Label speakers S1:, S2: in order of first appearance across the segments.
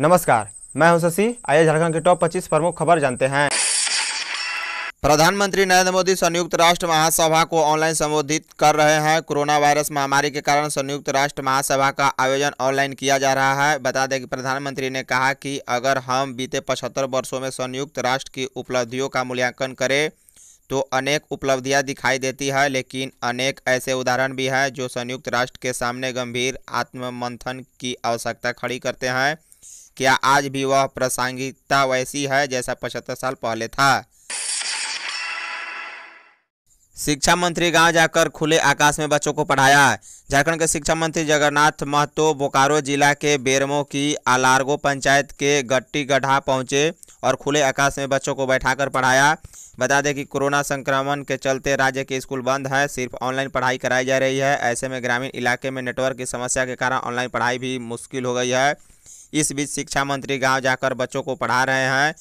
S1: नमस्कार मैं हूं शशि आइए झारखंड के टॉप 25 प्रमुख खबर जानते हैं प्रधानमंत्री नरेंद्र मोदी संयुक्त राष्ट्र महासभा को ऑनलाइन संबोधित कर रहे हैं कोरोना वायरस महामारी के कारण संयुक्त राष्ट्र महासभा का आयोजन ऑनलाइन किया जा रहा है बता दें कि प्रधानमंत्री ने कहा कि अगर हम बीते पचहत्तर वर्षों में संयुक्त राष्ट्र की उपलब्धियों का मूल्यांकन करें तो अनेक उपलब्धियाँ दिखाई देती है लेकिन अनेक ऐसे उदाहरण भी हैं जो संयुक्त राष्ट्र के सामने गंभीर आत्ममंथन की आवश्यकता खड़ी करते हैं क्या आज भी वह प्रासंगिकता वैसी है जैसा पचहत्तर साल पहले था शिक्षा मंत्री गांव जाकर खुले आकाश में बच्चों को पढ़ाया झारखंड के शिक्षा मंत्री जगन्नाथ महतो बोकारो जिला के बेरमो की आलारगो पंचायत के गट्टी गढ़ा पहुंचे और खुले आकाश में बच्चों को बैठाकर पढ़ाया बता दें कि कोरोना संक्रमण के चलते राज्य के स्कूल बंद है सिर्फ ऑनलाइन पढ़ाई कराई जा रही है ऐसे में ग्रामीण इलाके में नेटवर्क की समस्या के कारण ऑनलाइन पढ़ाई भी मुश्किल हो गई है इस बीच शिक्षा मंत्री गांव जाकर बच्चों को पढ़ा रहे हैं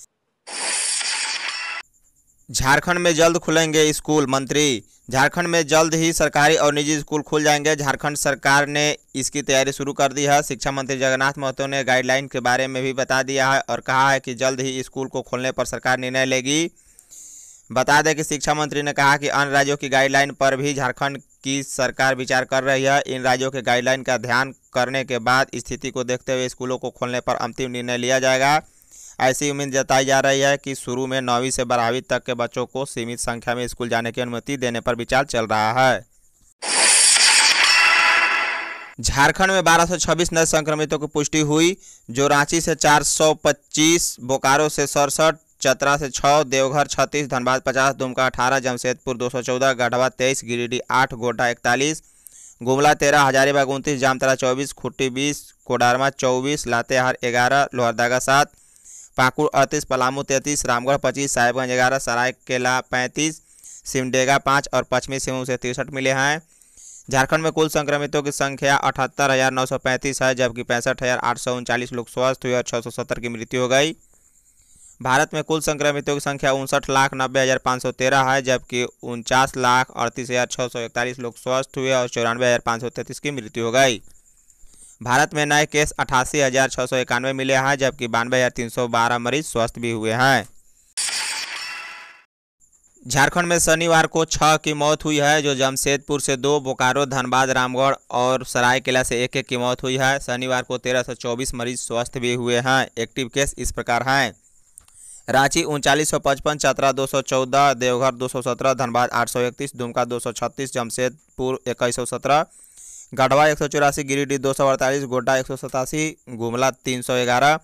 S1: झारखंड में जल्द खुलेंगे स्कूल मंत्री झारखंड में जल्द ही सरकारी और निजी स्कूल खुल जाएंगे झारखंड सरकार ने इसकी तैयारी शुरू कर दी है शिक्षा मंत्री जगन्नाथ महतो ने गाइडलाइन के बारे में भी बता दिया है और कहा है कि जल्द ही स्कूल को खोलने पर सरकार निर्णय लेगी बता दें कि शिक्षा मंत्री ने कहा कि अन्य राज्यों की गाइडलाइन पर भी झारखंड की सरकार विचार कर रही है इन राज्यों के गाइडलाइन का ध्यान करने के बाद स्थिति को देखते हुए स्कूलों को खोलने पर अंतिम निर्णय लिया जाएगा ऐसी उम्मीद जताई जा रही है कि शुरू में नौवीं से बारहवीं तक के बच्चों को सीमित संख्या में स्कूल जाने की अनुमति देने पर विचार चल रहा है झारखंड में 1226 नए संक्रमितों की पुष्टि हुई जो रांची से 425, बोकारो से सड़सठ चतरा से छः देवघर छत्तीस धनबाद पचास दुमका अठारह जमशेदपुर दो सौ चौदह गढ़वा तेईस गिरिडीह आठ गोड्डा इकतालीस गुमला तेरह हजारीबाग उनतीस जामतरा चौबीस खुट्टी बीस कोडारमा चौबीस लातेहार ग्यारह लोहरदागा सात पाकुड़ अड़तीस पलामू तैंतीस रामगढ़ पच्चीस साहिबगंज ग्यारह सरायकेला पैंतीस सिमडेगा पाँच और पश्चिमी सिंहभूम से तिरसठ मिले हैं झारखंड में कुल संक्रमितों की संख्या अठहत्तर हज़ार नौ सौ पैंतीस है जबकि पैंसठ हज़ार आठ सौ उनचालीस लोग स्वस्थ हुए और छः सौ सत्तर की मृत्यु हो गई भारत में कुल संक्रमितों की संख्या उनसठ लाख नब्बे हज़ार पाँच सौ तेरह है जबकि उनचास लाख अड़तीस हज़ार छः सौ इकतालीस लोग स्वस्थ हुए और चौरानवे हज़ार पाँच सौ तैंतीस की मृत्यु हो गई भारत में नए केस अठासी हज़ार छः सौ इक्यानवे मिले हैं जबकि बानवे हज़ार तीन सौ बारह मरीज स्वस्थ भी हुए हैं झारखंड में शनिवार को छः की मौत हुई है जो जमशेदपुर से दो बोकारो धनबाद रामगढ़ और सरायकेला से एक एक की मौत हुई है शनिवार को तेरह सौ चौबीस मरीज स्वस्थ भी हुए हैं एक्टिव केस इस प्रकार हैं रांची उनचालीस सौ पचपन चतरा दो सौ चौदह देवघर दो सौ सत्रह धनबाद आठ सौ इकतीस दुमका दो सौ छत्तीस जमशेदपुर इक्कीस सौ सत्रह गढ़वा एक सौ चौरासी गिरिडीह दो सौ अड़तालीस गोड्डा एक सौ सतासी गुमला तीन सौ ग्यारह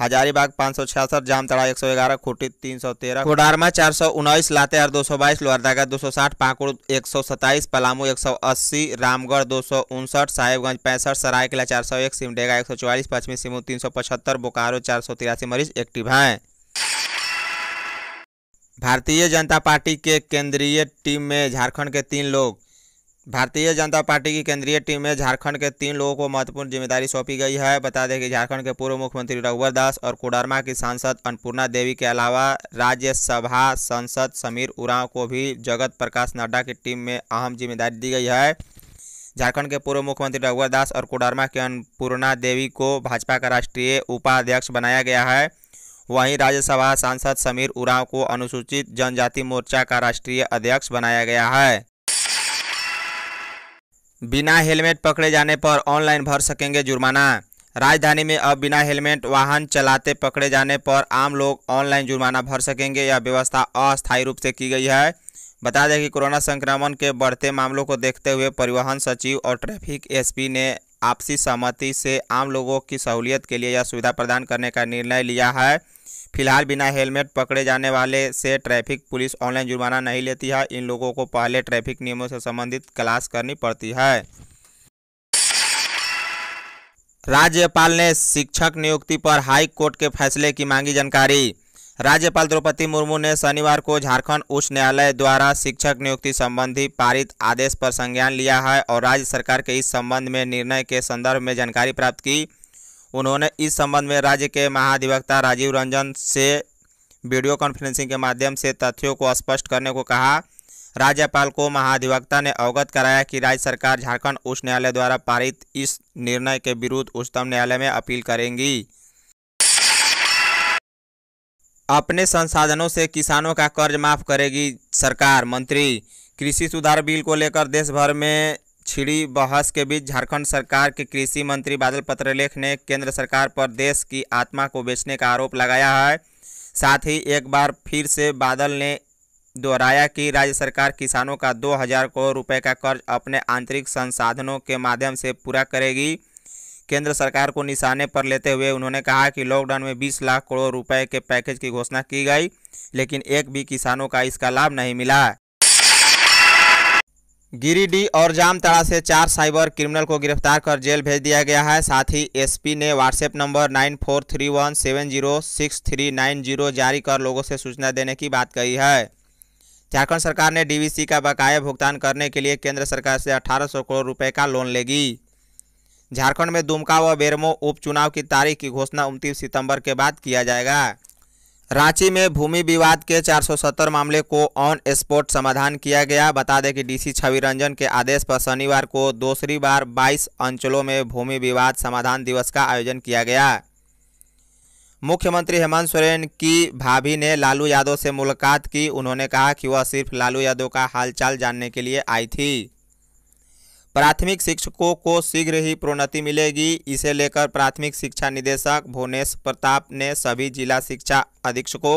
S1: हजारीबाग पाँच सौ छियासठ जामतड़ा एक सौ ग्यारह खूटी तीन सौ तेरह कोडारमा चार सौ उन्नीस लातेहार दो सौ बाईस लोहरदागा दो सौ साठ पाकुड़ एक सौ सत्ताईस पलामू एक सौ अस्सी रामगढ़ दो सौ उनसठ साहेबगंज पैंसठ सरायकला चार सौ एक सिमडेगा एक सौ चौवालीस पश्चिमी सिमू तीन सौ पचहत्तर बोकारो चार सौ तिरासी मरीज एक्टिव हैं भारतीय जनता पार्टी के केंद्रीय टीम में झारखंड के तीन लोग भारतीय जनता पार्टी की केंद्रीय टीम में झारखंड के तीन लोगों को महत्वपूर्ण जिम्मेदारी सौंपी गई है बता दें कि झारखंड के पूर्व मुख्यमंत्री रघुवर दास और कोडरमा की सांसद अन्नपूर्णा देवी के अलावा राज्यसभा सांसद समीर उरांव को भी जगत प्रकाश नड्डा की टीम में अहम जिम्मेदारी दी गई है झारखंड के पूर्व मुख्यमंत्री रघुवर दास और कोडरमा की अन्नपूर्णा देवी को भाजपा का राष्ट्रीय उपाध्यक्ष बनाया गया है वहीं राज्यसभा सांसद समीर उरांव को अनुसूचित जनजाति मोर्चा का राष्ट्रीय अध्यक्ष बनाया गया है बिना हेलमेट पकड़े जाने पर ऑनलाइन भर सकेंगे जुर्माना राजधानी में अब बिना हेलमेट वाहन चलाते पकड़े जाने पर आम लोग ऑनलाइन जुर्माना भर सकेंगे यह व्यवस्था अस्थायी रूप से की गई है बता दें कि कोरोना संक्रमण के बढ़ते मामलों को देखते हुए परिवहन सचिव और ट्रैफिक एसपी ने आपसी सहमति से आम लोगों की सहूलियत के लिए यह सुविधा प्रदान करने का निर्णय लिया है फिलहाल बिना हेलमेट पकड़े जाने वाले से ट्रैफिक पुलिस ऑनलाइन जुर्माना नहीं लेती है इन लोगों को पहले ट्रैफिक नियमों से संबंधित क्लास करनी पड़ती है राज्यपाल ने शिक्षक नियुक्ति पर हाई कोर्ट के फैसले की मांगी जानकारी राज्यपाल द्रौपदी मुर्मू ने शनिवार को झारखंड उच्च न्यायालय द्वारा शिक्षक नियुक्ति संबंधी पारित आदेश पर संज्ञान लिया है और राज्य सरकार के इस संबंध में निर्णय के संदर्भ में जानकारी प्राप्त की उन्होंने इस संबंध में राज्य के महाधिवक्ता राजीव रंजन से वीडियो कॉन्फ्रेंसिंग के माध्यम से तथ्यों को स्पष्ट करने को कहा राज्यपाल को महाधिवक्ता ने अवगत कराया कि राज्य सरकार झारखंड उच्च न्यायालय द्वारा पारित इस निर्णय के विरुद्ध उच्चतम न्यायालय में अपील करेंगी अपने संसाधनों से किसानों का कर्ज माफ करेगी सरकार मंत्री कृषि सुधार बिल को लेकर देश भर में छिड़ी बहस के बीच झारखंड सरकार के कृषि मंत्री बादल पत्रलेख ने केंद्र सरकार पर देश की आत्मा को बेचने का आरोप लगाया है साथ ही एक बार फिर से बादल ने दोहराया कि राज्य सरकार किसानों का 2000 करोड़ रुपए का कर्ज अपने आंतरिक संसाधनों के माध्यम से पूरा करेगी केंद्र सरकार को निशाने पर लेते हुए उन्होंने कहा कि लॉकडाउन में 20 लाख करोड़ रुपए के पैकेज की घोषणा की गई लेकिन एक भी किसानों का इसका लाभ नहीं मिला गिरिडीह और जामताड़ा से चार साइबर क्रिमिनल को गिरफ्तार कर जेल भेज दिया गया है साथ ही एसपी ने व्हाट्सएप नंबर 9431706390 जारी कर लोगों से सूचना देने की बात कही है झारखंड सरकार ने डीवीसी का बकाया भुगतान करने के लिए केंद्र सरकार से 1800 करोड़ रुपए का लोन लेगी झारखंड में दुमका व बेरमो उपचुनाव की तारीख की घोषणा उनतीस सितंबर के बाद किया जाएगा रांची में भूमि विवाद के 470 मामले को ऑन स्पॉट समाधान किया गया बता दें कि डीसी छवि रंजन के आदेश पर शनिवार को दूसरी बार 22 अंचलों में भूमि विवाद समाधान दिवस का आयोजन किया गया मुख्यमंत्री हेमंत सोरेन की भाभी ने लालू यादव से मुलाकात की उन्होंने कहा कि वह सिर्फ लालू यादव का हालचाल जानने के लिए आई थी प्राथमिक शिक्षकों को शीघ्र ही प्रोन्नति मिलेगी इसे लेकर प्राथमिक शिक्षा निदेशक भुवनेश प्रताप ने सभी जिला शिक्षा अधीक्षकों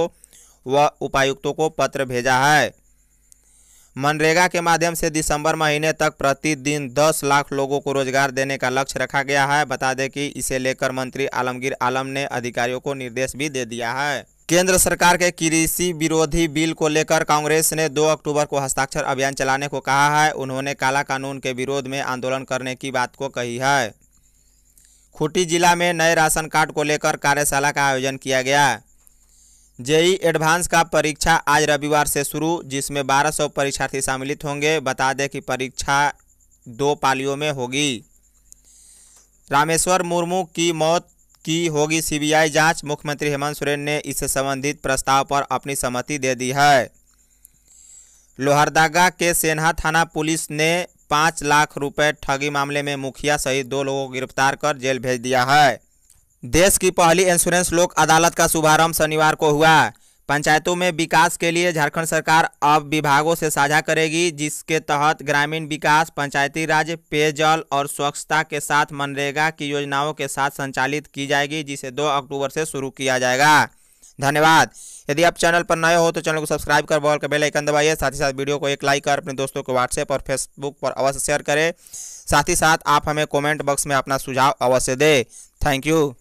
S1: व उपायुक्तों को पत्र भेजा है मनरेगा के माध्यम से दिसंबर महीने तक प्रतिदिन 10 लाख लोगों को रोजगार देने का लक्ष्य रखा गया है बता दें कि इसे लेकर मंत्री आलमगीर आलम ने अधिकारियों को निर्देश भी दे दिया है केंद्र सरकार के कृषि विरोधी बिल को लेकर कांग्रेस ने 2 अक्टूबर को हस्ताक्षर अभियान चलाने को कहा है उन्होंने काला कानून के विरोध में आंदोलन करने की बात को कही है खूंटी जिला में नए राशन कार्ड को लेकर कार्यशाला का आयोजन किया गया जेई एडवांस का परीक्षा आज रविवार से शुरू जिसमें बारह परीक्षार्थी सम्मिलित होंगे बता दें कि परीक्षा दो पालियों में होगी रामेश्वर मुर्मू की मौत की होगी सीबीआई जांच मुख्यमंत्री हेमंत सोरेन ने इससे संबंधित प्रस्ताव पर अपनी सहमति दे दी है लोहरदागा के सेन्हा थाना पुलिस ने पाँच लाख रुपए ठगी मामले में मुखिया सहित दो लोगों को गिरफ्तार कर जेल भेज दिया है देश की पहली इंश्योरेंस लोक अदालत का शुभारंभ शनिवार को हुआ पंचायतों में विकास के लिए झारखंड सरकार अब विभागों से साझा करेगी जिसके तहत ग्रामीण विकास पंचायती राज पेयजल और स्वच्छता के साथ मनरेगा की योजनाओं के साथ संचालित की जाएगी जिसे 2 अक्टूबर से शुरू किया जाएगा धन्यवाद यदि आप चैनल पर नए हो तो चैनल को सब्सक्राइब कर बॉल का बेलाइकन दबाइए साथ ही साथ वीडियो को एक लाइक कर अपने दोस्तों को व्हाट्सएप और फेसबुक पर अवश्य शेयर करें साथ ही साथ आप हमें कॉमेंट बॉक्स में अपना सुझाव अवश्य दें थैंक यू